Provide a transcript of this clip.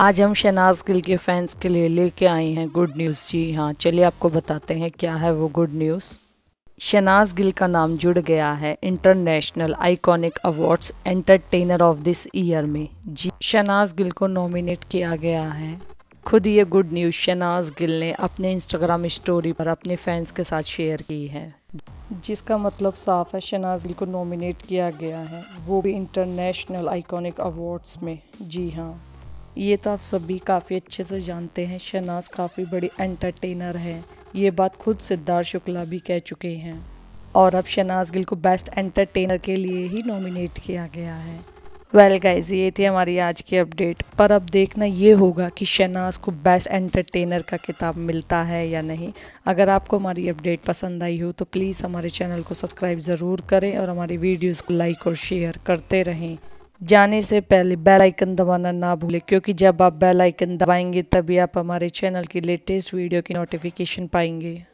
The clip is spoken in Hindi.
आज हम शहनाज गिल के फैंस के लिए लेके आए हैं गुड न्यूज़ जी हाँ चलिए आपको बताते हैं क्या है वो गुड न्यूज़ शहनाज गिल का नाम जुड़ गया है international iconic awards entertainer of this year में जी शहनाज गिल को नॉमिनेट किया गया है खुद ये गुड न्यूज़ शहनाज गिल ने अपने इंस्टाग्राम स्टोरी पर अपने फैंस के साथ शेयर की है जिसका मतलब साफ है शनाज गिल को नॉमिनेट किया गया है वो भी इंटरनेशनल आइकॉनिक अवार्ड्स में जी हाँ ये तो आप सभी काफ़ी अच्छे से जानते हैं शहनाज काफ़ी बड़ी एंटरटेनर है ये बात खुद सिद्धार्थ शुक्ला भी कह चुके हैं और अब शहनाज गिल को बेस्ट एंटरटेनर के लिए ही नॉमिनेट किया गया है वेल well गाइज ये थी हमारी आज की अपडेट पर अब देखना ये होगा कि शहनाज को बेस्ट एंटरटेनर का किताब मिलता है या नहीं अगर आपको हमारी अपडेट पसंद आई हो तो प्लीज़ हमारे चैनल को सब्सक्राइब ज़रूर करें और हमारी वीडियोज़ को लाइक और शेयर करते रहें जाने से पहले बेल आइकन दबाना ना भूलें क्योंकि जब आप बेल आइकन दबाएंगे तभी आप हमारे चैनल की लेटेस्ट वीडियो की नोटिफिकेशन पाएंगे